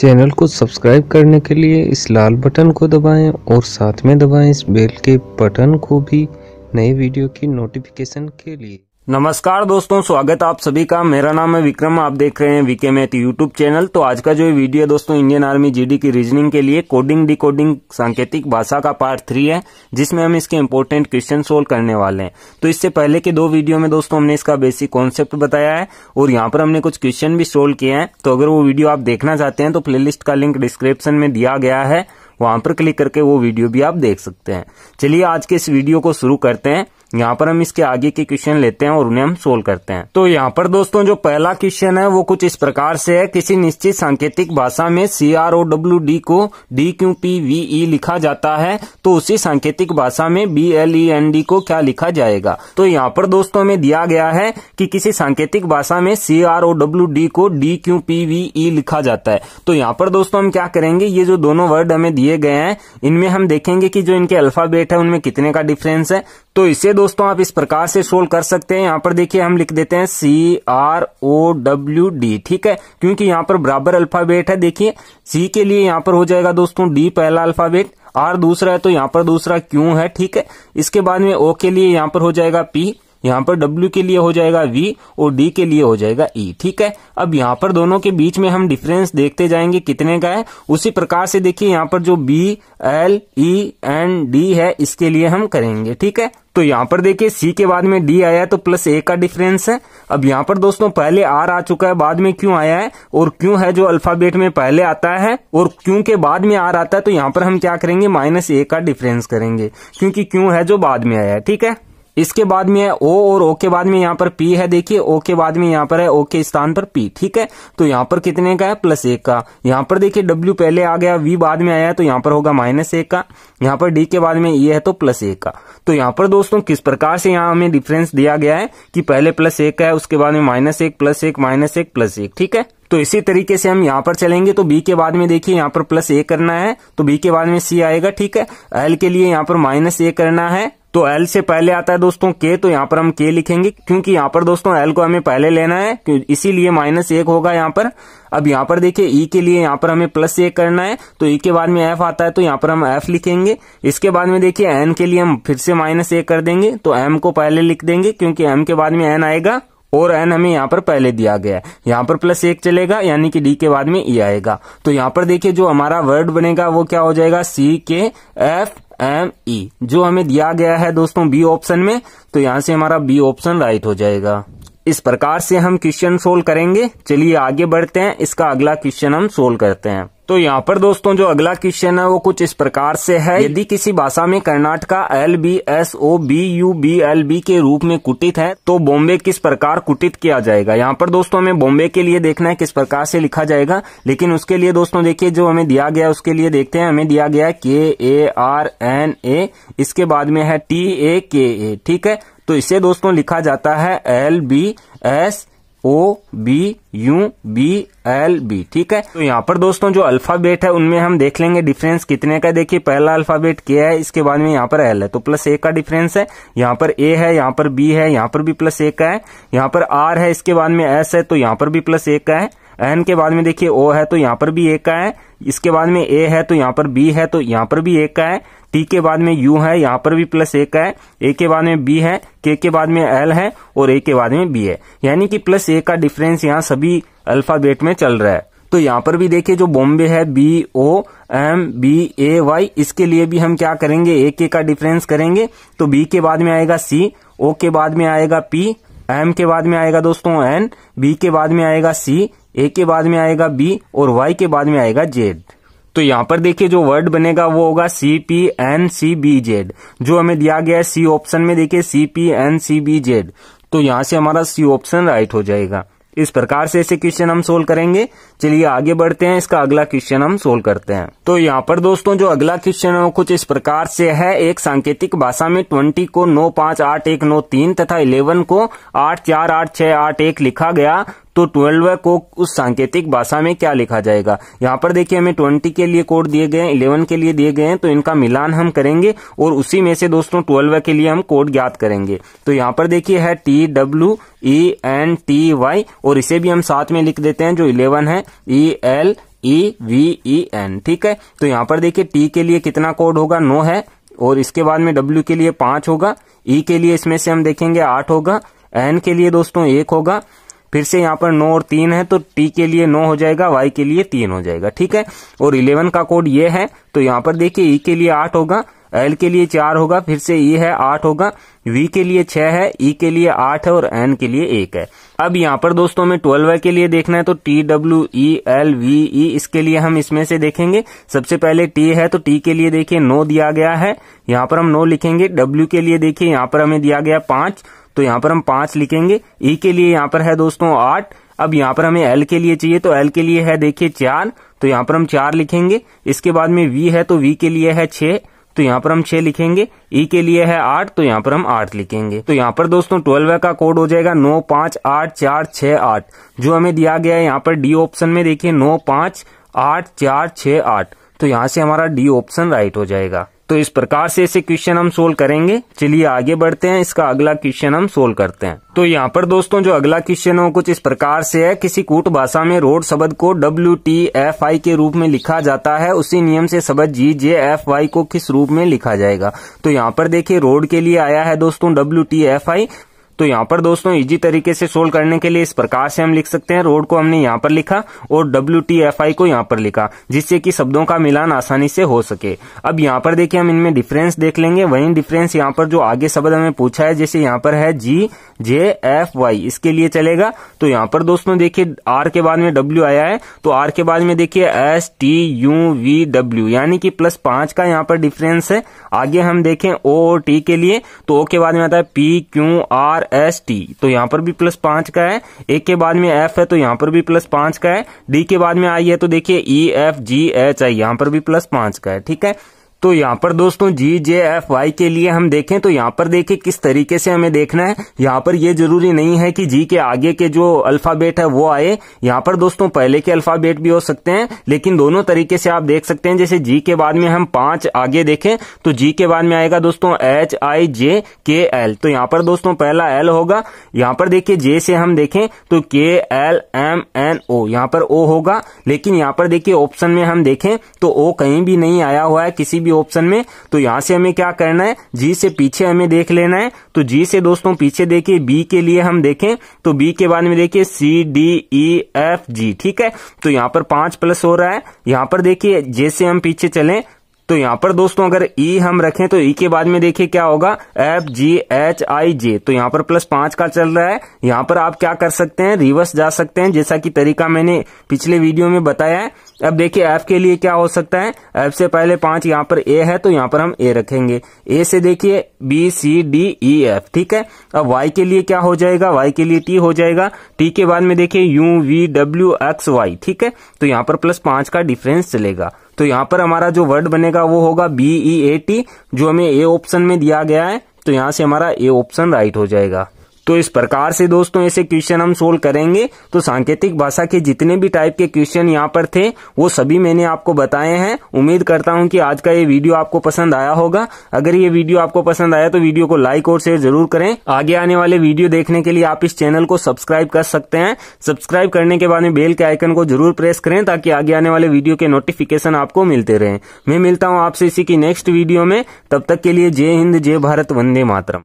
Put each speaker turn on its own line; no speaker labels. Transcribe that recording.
Channel को subscribe करने के लिए इस लाल बटन को दबाएं और साथ में दबाएं इस बेल के बटन को भी नई वीडियो की नोटिफिकेशन के लिए नमस्कार दोस्तों स्वागत आप सभी का मेरा नाम है विक्रम आप देख रहे हैं वीके मैथ यूट्यूब चैनल तो आज का जो वीडियो दोस्तों इंडियन आर्मी जीडी की रीजनिंग के लिए कोडिंग डिकोडिंग सांकेतिक भाषा का पार्ट थ्री है जिसमें हम इसके इम्पोर्टेंट क्वेश्चन सोल्व करने वाले हैं तो इससे पहले के दो वीडियो में दोस्तों हमने इसका बेसिक कॉन्सेप्ट बताया है और यहाँ पर हमने कुछ क्वेश्चन भी सोल्व किए हैं तो अगर वो वीडियो आप देखना चाहते हैं तो प्ले का लिंक डिस्क्रिप्शन में दिया गया है वहां पर क्लिक करके वो वीडियो भी आप देख सकते हैं चलिए आज के इस वीडियो को शुरू करते हैं यहाँ पर हम इसके आगे के क्वेश्चन लेते हैं और उन्हें हम सोल्व करते हैं तो यहाँ पर दोस्तों जो पहला क्वेश्चन है वो कुछ इस प्रकार से है किसी निश्चित सांकेतिक भाषा में C R O W D को D Q P V E लिखा जाता है तो उसी सांकेतिक भाषा में B L E N D को क्या लिखा जाएगा तो यहाँ पर दोस्तों में दिया गया है कि किसी सांकेतिक भाषा में C R O W D को D Q P V E लिखा जाता है तो यहाँ पर दोस्तों हम क्या करेंगे ये जो दोनों वर्ड हमें दिए गए हैं इनमें हम देखेंगे कि जो इनके अल्फाबेट है उनमें कितने का डिफरेंस है तो इसे दोस्तों आप इस प्रकार से सोल्व कर सकते हैं यहाँ पर देखिए हम लिख देते हैं C R O W D ठीक है क्योंकि यहाँ पर बराबर अल्फाबेट है देखिए सी के लिए यहाँ पर हो जाएगा दोस्तों डी पहला अल्फाबेट आर दूसरा है तो यहाँ पर दूसरा क्यू है ठीक है इसके बाद में ओ के लिए यहाँ पर हो जाएगा पी यहाँ पर W के लिए हो जाएगा V और D के लिए हो जाएगा E ठीक है अब यहाँ पर दोनों के बीच में हम डिफरेंस देखते जाएंगे कितने का है उसी प्रकार से देखिए यहाँ पर जो B L E and D है इसके लिए हम करेंगे ठीक है तो यहां पर देखिए सी के बाद में डी आया है तो प्लस ए का डिफरेंस है अब यहां पर दोस्तों पहले आर आ चुका है बाद में क्यों आया है और क्यों है जो अल्फाबेट में पहले आता है और क्यों के बाद में आर आता है तो यहां पर हम क्या करेंगे माइनस ए का डिफरेंस करेंगे क्योंकि क्यों है जो बाद में आया है ठीक है इसके बाद में है ओ और ओ के बाद में यहाँ पर पी है देखिए ओ के बाद में यहाँ पर है ओ के स्थान पर पी ठीक है तो यहाँ पर कितने का है प्लस एक का यहाँ पर देखिए डब्ल्यू पहले आ गया वी बाद में आया है तो यहाँ पर होगा माइनस एक का यहाँ पर डी के बाद में ये है तो प्लस एक का तो यहाँ पर दोस्तों किस प्रकार से यहाँ हमें डिफरेंस दिया गया है कि पहले प्लस एक का है उसके बाद में माइनस एक प्लस एक माइनस एक प्लस एक ठीक है तो इसी तरीके से हम यहाँ पर चलेंगे तो बी के बाद में देखिए यहाँ पर प्लस ए करना है तो बी के बाद में सी आएगा ठीक है एल के लिए यहाँ पर माइनस ए करना है तो एल से पहले आता है दोस्तों के तो यहाँ पर हम के लिखेंगे क्योंकि यहाँ पर दोस्तों एल को हमें पहले लेना है इसीलिए माइनस एक होगा यहाँ पर अब यहाँ पर देखिए ई e के लिए यहाँ पर हमें प्लस एक करना है तो ई e के बाद में एफ आता है तो यहाँ पर हम एफ लिखेंगे इसके बाद में देखिए एन के लिए हम फिर से माइनस एक कर देंगे तो एम को पहले लिख देंगे क्योंकि एम के बाद में एन आएगा और एन हमें यहाँ पर पहले दिया गया है यहाँ पर प्लस एक चलेगा यानी कि डी के बाद में ई e आएगा तो यहाँ पर देखिए जो हमारा वर्ड बनेगा वो क्या हो जाएगा सी के एफ एम ई e. जो हमें दिया गया है दोस्तों बी ऑप्शन में तो यहाँ से हमारा बी ऑप्शन राइट हो जाएगा इस प्रकार से हम क्वेश्चन सोल्व करेंगे चलिए आगे बढ़ते हैं इसका अगला क्वेश्चन हम सोल्व करते हैं तो यहाँ पर दोस्तों जो अगला क्वेश्चन है वो कुछ इस प्रकार से है यदि किसी भाषा में Karnataka L B S O B U B L B के रूप में कुटित है तो बॉम्बे किस प्रकार कुटित किया जाएगा यहाँ पर दोस्तों हमें बॉम्बे के लिए देखना है किस प्रकार से लिखा जाएगा लेकिन उसके लिए दोस्तों देखिए जो हमें दिया गया उसके लिए देखते हैं हमें दिया गया के ए आर एन ए इसके बाद में है टी ए के ए ठीक है तो इसे दोस्तों लिखा जाता है L B S O B U B L B ठीक है तो यहाँ पर दोस्तों जो अल्फाबेट है उनमें हम देख लेंगे डिफरेंस कितने का देखिए पहला अल्फाबेट के है इसके बाद में यहाँ पर एल है तो प्लस ए का डिफरेंस है यहाँ पर ए है यहाँ पर बी है यहाँ पर भी प्लस ए का है यहाँ पर आर है इसके बाद में एस है तो यहाँ पर भी प्लस ए का है एन के बाद में देखिए ओ है तो यहाँ पर भी ए का है इसके बाद में ए है तो यहाँ पर बी है तो यहाँ पर भी ए का है टी के बाद में यू है यहाँ पर भी प्लस एक है ए के बाद में बी है के के बाद में एल है और ए के बाद में बी है यानी कि प्लस ए का डिफरेंस यहाँ सभी अल्फाबेट में चल रहा है तो यहाँ पर भी देखिए जो बॉम्बे है B O M B A Y इसके लिए भी हम क्या करेंगे ए के का डिफरेंस करेंगे तो बी के बाद में आएगा सी ओ के बाद में आएगा पी एम के बाद में आएगा दोस्तों एन बी के बाद में आएगा सी ए के बाद में आएगा बी और वाई के बाद में आएगा जेड तो यहां पर देखिए जो वर्ड बनेगा वो होगा C P N C B Z जो हमें दिया गया है सी ऑप्शन में देखिए C P N C B Z तो यहां से हमारा सी ऑप्शन राइट हो जाएगा इस प्रकार से ऐसे क्वेश्चन हम सोल्व करेंगे चलिए आगे बढ़ते हैं इसका अगला क्वेश्चन हम सोल्व करते हैं तो यहाँ पर दोस्तों जो अगला क्वेश्चन है वो कुछ इस प्रकार से है एक सांकेतिक भाषा में ट्वेंटी को नौ पांच आठ एक नौ तीन तथा इलेवन को आठ चार आठ छह आठ एक लिखा गया तो ट्वेल्व को उस सांकेतिक भाषा में क्या लिखा जाएगा यहाँ पर देखिए हमें ट्वेंटी के लिए कोड दिए गए इलेवन के लिए दिए गए हैं तो इनका मिलान हम करेंगे और उसी में से दोस्तों ट्वेल्व के लिए हम कोड ज्ञात करेंगे तो यहाँ पर देखिए है T W E N T Y और इसे भी हम साथ में लिख देते हैं जो इलेवन है E L E V E N ठीक है तो यहाँ पर देखिए टी के लिए कितना कोड होगा नो है और इसके बाद में डब्ल्यू के लिए पांच होगा ई e के लिए इसमें से हम देखेंगे आठ होगा एन के लिए दोस्तों एक होगा फिर से यहाँ पर नौ और तीन है तो टी के लिए नौ हो जाएगा वाई के लिए तीन हो जाएगा ठीक है और इलेवन का कोड ये है तो यहाँ पर देखिए ई के लिए आठ होगा एल के लिए चार होगा फिर से ई है आठ होगा वी के लिए छह है ई के लिए आठ है और एन के लिए एक है अब यहाँ पर दोस्तों हमें ट्वेल्व के लिए देखना है तो T W E L V E इसके लिए हम इसमें से देखेंगे सबसे पहले टी है तो टी के लिए देखिये नो दिया गया है यहाँ पर हम नो लिखेंगे डब्ल्यू के लिए देखिये यहाँ पर हमें दिया गया पांच तो यहाँ पर हम पांच लिखेंगे ई के लिए यहाँ पर है दोस्तों आठ अब यहाँ पर हमें एल के लिए चाहिए तो एल के लिए है देखिए चार तो यहाँ पर हम चार लिखेंगे इसके बाद में वी है तो वी के लिए है छह तो यहाँ पर हम छह लिखेंगे ई e के लिए है आठ तो यहाँ पर हम आठ लिखेंगे तो यहाँ पर दोस्तों ट्वेल्व का कोड हो जाएगा नौ पांच आठ चार छ आठ जो हमें दिया गया है यहाँ पर डी ऑप्शन में देखिए नौ पांच आठ चार छ आठ तो यहाँ से हमारा डी ऑप्शन राइट हो जाएगा तो इस प्रकार से ऐसे क्वेश्चन हम सोल्व करेंगे चलिए आगे बढ़ते हैं इसका अगला क्वेश्चन हम सोल्व करते हैं तो यहाँ पर दोस्तों जो अगला क्वेश्चन है कुछ इस प्रकार से है किसी कूट भाषा में रोड शब्द को डब्ल्यू टी एफ आई के रूप में लिखा जाता है उसी नियम से शब्द जी जे एफ वाई को किस रूप में लिखा जाएगा तो यहाँ पर देखिए रोड के लिए आया है दोस्तों डब्ल्यू टी एफ आई तो यहाँ पर दोस्तों इजी तरीके से सोल्व करने के लिए इस प्रकार से हम लिख सकते हैं रोड को हमने यहाँ पर लिखा और डब्ल्यू को यहाँ पर लिखा जिससे कि शब्दों का मिलान आसानी से हो सके अब यहाँ पर देखिए हम इनमें डिफरेंस देख लेंगे वही डिफरेंस यहाँ पर जो आगे शब्द हमें पूछा है जैसे यहाँ पर है जी जे एफ वाई इसके लिए चलेगा तो यहां पर दोस्तों देखिए आर के बाद में डब्ल्यू आया है तो आर के बाद में देखिए S T U V W यानी कि प्लस पांच का यहां पर डिफरेंस है आगे हम देखें ओ टी के लिए तो ओ के बाद में आता है P Q R S T तो यहां पर भी प्लस पांच का है एक के बाद में एफ है तो यहां पर भी प्लस पांच का है डी के बाद में आई है तो देखिए E F G H I यहां पर भी प्लस पांच का है ठीक है तो यहाँ पर दोस्तों जी जे एफ वाई के लिए हम देखें तो यहाँ पर देखें किस तरीके से हमें देखना है यहाँ पर ये जरूरी नहीं है कि जी के आगे के जो अल्फाबेट है वो आए यहाँ पर दोस्तों पहले के अल्फाबेट भी हो सकते हैं लेकिन दोनों तरीके से आप देख सकते हैं जैसे जी के बाद में हम पांच आगे देखें तो जी के बाद में आएगा दोस्तों एच आई जे के एल तो यहाँ पर दोस्तों पहला एल होगा यहाँ पर देखिये जे से हम देखें तो के एल एम एन ओ यहाँ पर ओ होगा लेकिन यहाँ पर देखिये ऑप्शन में हम देखें तो ओ कहीं भी नहीं आया हुआ है किसी भी होगी ऑप्शन में तो यहां से हमें क्या करना है जी से पीछे हमें देख लेना है तो जी से दोस्तों पीछे देखिए बी के लिए हम देखें तो बी के बाद में देखिए सी डी ई एफ जी ठीक है तो यहां पर पांच प्लस हो रहा है यहां पर देखिए जैसे हम पीछे चले तो यहाँ पर दोस्तों अगर ई e हम रखें तो ई e के बाद में देखिए क्या होगा एफ जी एच आई जे तो यहाँ पर प्लस पांच का चल रहा है यहाँ पर आप क्या कर सकते हैं रिवर्स जा सकते हैं जैसा कि तरीका मैंने पिछले वीडियो में बताया है अब देखिए एफ के लिए क्या हो सकता है एफ से पहले पांच यहाँ पर ए है तो यहाँ पर हम ए रखेंगे ए से देखिए B C D E F ठीक है अब वाई के लिए क्या हो जाएगा वाई के लिए टी हो जाएगा टी के बाद में देखिए U V W X Y ठीक है तो यहाँ पर प्लस पांच का डिफरेंस चलेगा तो यहाँ पर हमारा जो वर्ड बनेगा वो होगा बीई ए टी जो हमें ए ऑप्शन में दिया गया है तो यहाँ से हमारा ए ऑप्शन राइट हो जाएगा तो इस प्रकार से दोस्तों ऐसे क्वेश्चन हम सोल्व करेंगे तो सांकेतिक भाषा के जितने भी टाइप के क्वेश्चन यहाँ पर थे वो सभी मैंने आपको बताए हैं उम्मीद करता हूँ कि आज का ये वीडियो आपको पसंद आया होगा अगर ये वीडियो आपको पसंद आया तो वीडियो को लाइक और शेयर जरूर करें आगे आने वाले वीडियो देखने के लिए आप इस चैनल को सब्सक्राइब कर सकते हैं सब्सक्राइब करने के बाद में बेल के आइकन को जरूर प्रेस करें ताकि आगे आने वाले वीडियो के नोटिफिकेशन आपको मिलते रहे मैं मिलता हूँ आपसे इसी की नेक्स्ट वीडियो में तब तक के लिए जय हिंद जय भारत वंदे मातरम